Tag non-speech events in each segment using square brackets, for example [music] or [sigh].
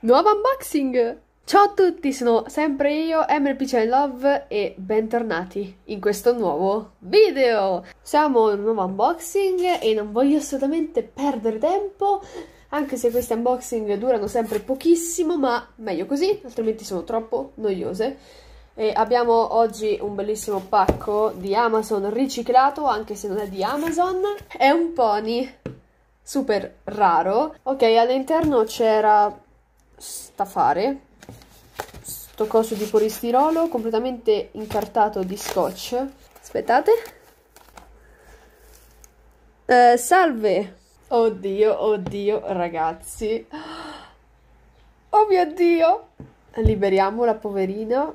Nuovo unboxing! Ciao a tutti, sono sempre io, MLPC Love e bentornati in questo nuovo video! Siamo in un nuovo unboxing e non voglio assolutamente perdere tempo, anche se questi unboxing durano sempre pochissimo, ma meglio così, altrimenti sono troppo noiose. E abbiamo oggi un bellissimo pacco di Amazon riciclato, anche se non è di Amazon, è un pony super raro. Ok, all'interno c'era sta fare sto coso di polistirolo completamente incartato di scotch aspettate eh, salve oddio oddio ragazzi oh mio dio liberiamo la poverina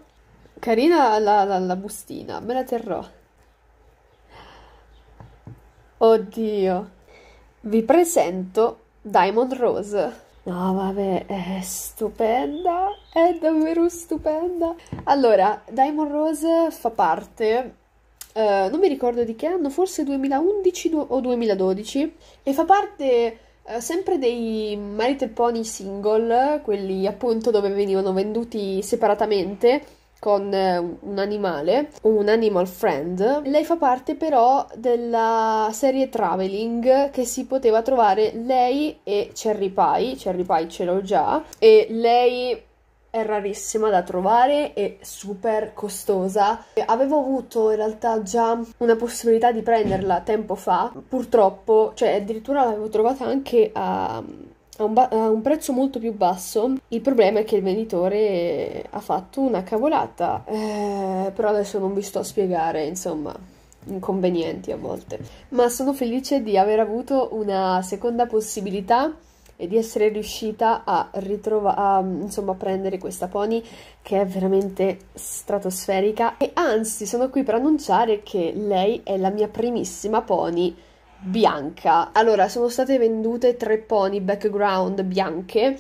carina la, la, la bustina me la terrò oddio vi presento Diamond Rose No, vabbè, è stupenda, è davvero stupenda. Allora, Diamond Rose fa parte, eh, non mi ricordo di che anno, forse 2011 o 2012, e fa parte eh, sempre dei Marital Pony single, quelli appunto dove venivano venduti separatamente con eh, un animale, un animal friend. Lei fa parte però della serie traveling che si poteva trovare lei e Cherry Pie, Cherry Pie ce l'ho già, e lei è rarissima da trovare e super costosa. Avevo avuto in realtà già una possibilità di prenderla tempo fa, purtroppo, cioè addirittura l'avevo trovata anche a a un, ba- a un, prezzo molto più basso. Il problema è che il venditore ha fatto una cavolata, eh, però adesso non vi sto a spiegare, insomma, inconvenienti a volte. Ma sono felice di aver avuto una seconda possibilità e di essere riuscita a ritrovare, insomma, a prendere questa pony che è veramente stratosferica. E anzi, sono qui per annunciare che lei è la mia primissima pony bianca. Allora, sono state vendute tre pony background bianche.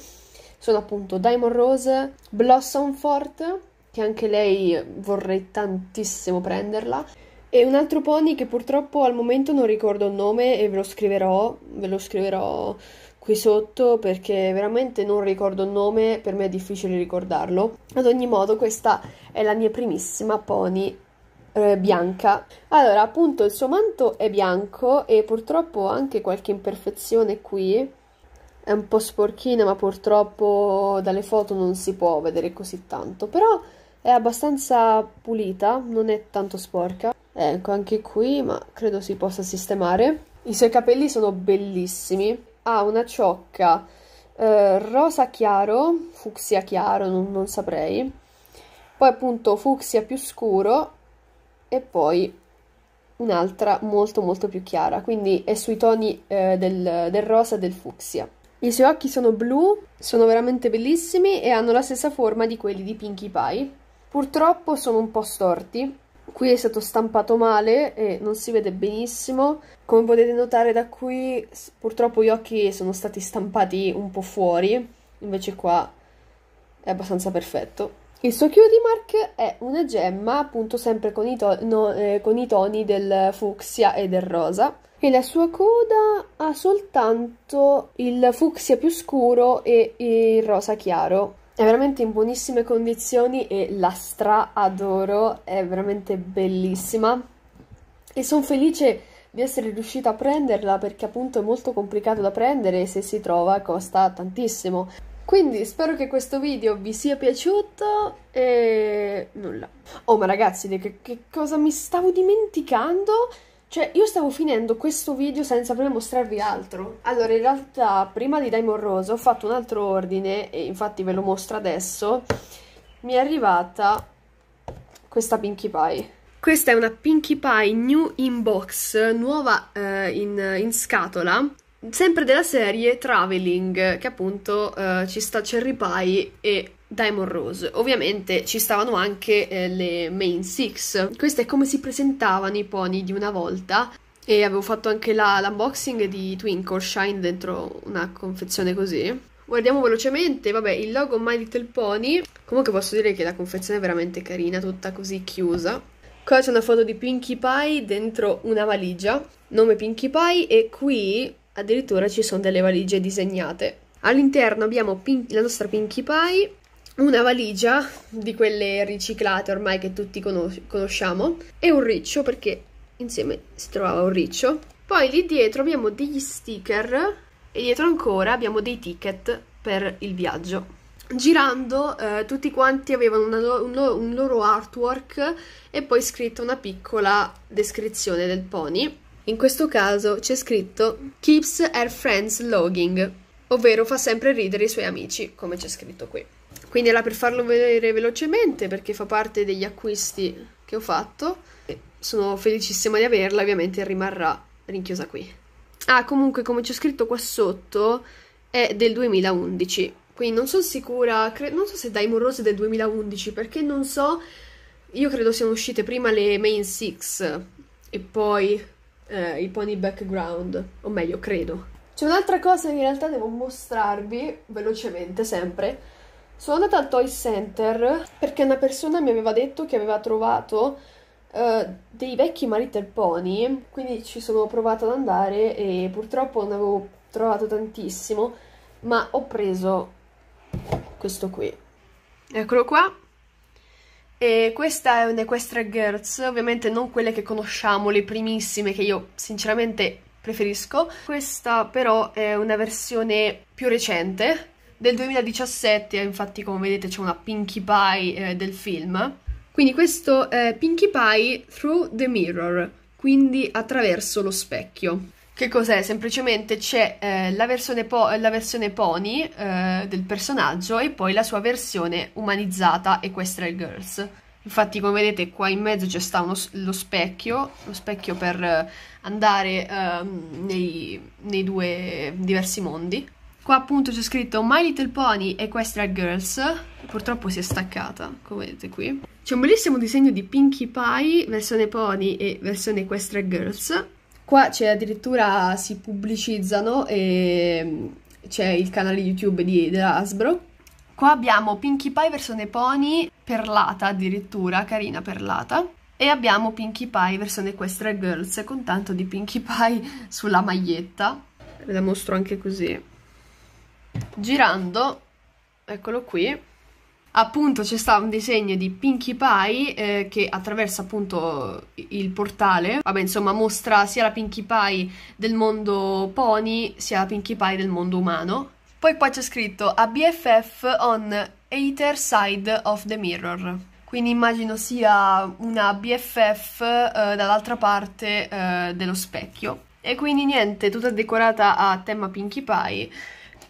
Sono appunto Diamond Rose, Blossom Fort, che anche lei vorrei tantissimo prenderla. E un altro pony che purtroppo al momento non ricordo il nome e ve lo scriverò, ve lo scriverò qui sotto perché veramente non ricordo il nome, per me è difficile ricordarlo. Ad ogni modo questa è la mia primissima pony eh, bianca. Allora, appunto, il suo manto è bianco e purtroppo anche qualche imperfezione qui. È un po' sporchina, ma purtroppo dalle foto non si può vedere così tanto. Però è abbastanza pulita, non è tanto sporca. Eh, ecco, anche qui, ma credo si possa sistemare. I suoi capelli sono bellissimi. Ha una ciocca eh, rosa chiaro, fucsia chiaro, non, non saprei. Poi appunto fucsia più scuro e poi un'altra molto molto più chiara, quindi è sui toni eh, del, del rosa e del fucsia. I suoi occhi sono blu, sono veramente bellissimi e hanno la stessa forma di quelli di Pinkie Pie. Purtroppo sono un po' storti, qui è stato stampato male e non si vede benissimo. Come potete notare da qui purtroppo gli occhi sono stati stampati un po' fuori, invece qua è abbastanza perfetto. Il suo Cutie è una gemma, appunto sempre con i, to no, eh, con i toni del fucsia e del rosa, e la sua coda ha soltanto il fucsia più scuro e il rosa chiaro. È veramente in buonissime condizioni e la stra adoro, è veramente bellissima. E sono felice di essere riuscita a prenderla perché appunto è molto complicato da prendere e se si trova costa tantissimo. Quindi spero che questo video vi sia piaciuto e nulla. Oh ma ragazzi, che, che cosa mi stavo dimenticando? Cioè, io stavo finendo questo video senza prima mostrarvi altro. Allora, in realtà, prima di Daimon Rose ho fatto un altro ordine, e infatti ve lo mostro adesso. Mi è arrivata questa Pinkie Pie. Questa è una Pinkie Pie New in Box, nuova eh, in, in scatola sempre della serie Traveling, che appunto eh, ci sta Cherry Pie e Diamond Rose. Ovviamente ci stavano anche eh, le Main Six. Questo è come si presentavano i pony di una volta. E avevo fatto anche la, l'unboxing di Twinkle Shine dentro una confezione così. Guardiamo velocemente, vabbè, il logo My Little Pony. Comunque posso dire che la confezione è veramente carina, tutta così chiusa. Qua c'è una foto di Pinkie Pie dentro una valigia, nome Pinkie Pie, e qui addirittura ci sono delle valigie disegnate. All'interno abbiamo pin- la nostra Pinkie Pie, una valigia di quelle riciclate ormai che tutti conos- conosciamo e un riccio perché insieme si trovava un riccio. Poi lì dietro abbiamo degli sticker e dietro ancora abbiamo dei ticket per il viaggio. Girando eh, tutti quanti avevano lo- un, un loro artwork e poi scritta una piccola descrizione del pony in questo caso c'è scritto Keeps her friends logging, ovvero fa sempre ridere i suoi amici, come c'è scritto qui. Quindi era per farlo vedere velocemente perché fa parte degli acquisti che ho fatto. Sono felicissima di averla, ovviamente rimarrà rinchiusa qui. Ah, comunque, come c'è scritto qua sotto, è del 2011. Quindi non sono sicura, non so se dai Rose è del 2011, perché non so, io credo siano uscite prima le Main 6 e poi eh, i pony background, o meglio, credo. C'è un'altra cosa che in realtà devo mostrarvi velocemente sempre. Sono andata al Toy Center perché una persona mi aveva detto che aveva trovato uh, dei vecchi My Little Pony, quindi ci sono provata ad andare e purtroppo non avevo trovato tantissimo, ma ho preso questo qui. Eccolo qua, e questa è un'Equestria Girls, ovviamente non quelle che conosciamo, le primissime che io sinceramente preferisco. Questa però è una versione più recente, del 2017, infatti come vedete c'è una Pinkie Pie eh, del film. Quindi questo è Pinkie Pie Through the Mirror, quindi attraverso lo specchio. Che cos'è? Semplicemente c'è eh, la, versione po- la, versione pony eh, del personaggio e poi la sua versione umanizzata Equestrian Girls. Infatti, come vedete, qua in mezzo c'è sta uno, lo specchio, lo specchio per eh, andare eh, nei, nei due diversi mondi. Qua appunto c'è scritto My Little Pony Equestrian Girls, purtroppo si è staccata, come vedete qui. C'è un bellissimo disegno di Pinkie Pie, versione pony e versione Equestrian Girls, Qua c'è addirittura si pubblicizzano e ehm, c'è il canale YouTube di della Hasbro. Qua abbiamo Pinkie Pie versione pony perlata addirittura, carina perlata. E abbiamo Pinkie Pie versione Equestria Girls con tanto di Pinkie Pie [laughs] sulla maglietta. Ve la mostro anche così. Girando, eccolo qui, appunto c'è stato un disegno di Pinkie Pie eh, che attraversa appunto il portale, vabbè insomma mostra sia la Pinkie Pie del mondo pony sia la Pinkie Pie del mondo umano. Poi qua c'è scritto a BFF on Either Side of the Mirror. Quindi immagino sia una BFF eh, dall'altra parte eh, dello specchio. E quindi niente, tutta decorata a tema Pinkie Pie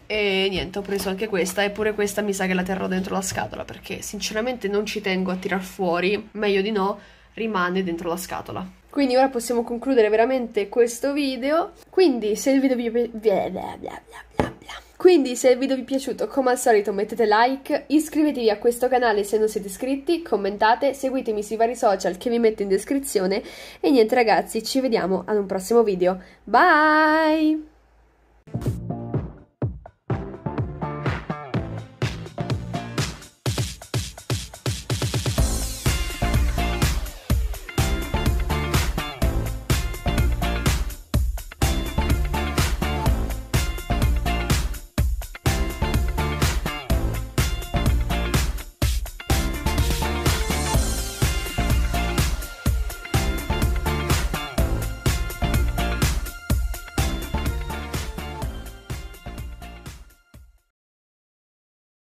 e niente, ho preso anche questa, eppure questa mi sa che la terrò dentro la scatola, perché sinceramente non ci tengo a tirar fuori, meglio di no, rimane dentro la scatola. Quindi ora possiamo concludere veramente questo video. Quindi se il video vi è piaciuto... Quindi se il video vi è piaciuto, come al solito mettete like, iscrivetevi a questo canale se non siete iscritti, commentate, seguitemi sui vari social che vi metto in descrizione e niente ragazzi, ci vediamo ad un prossimo video. Bye!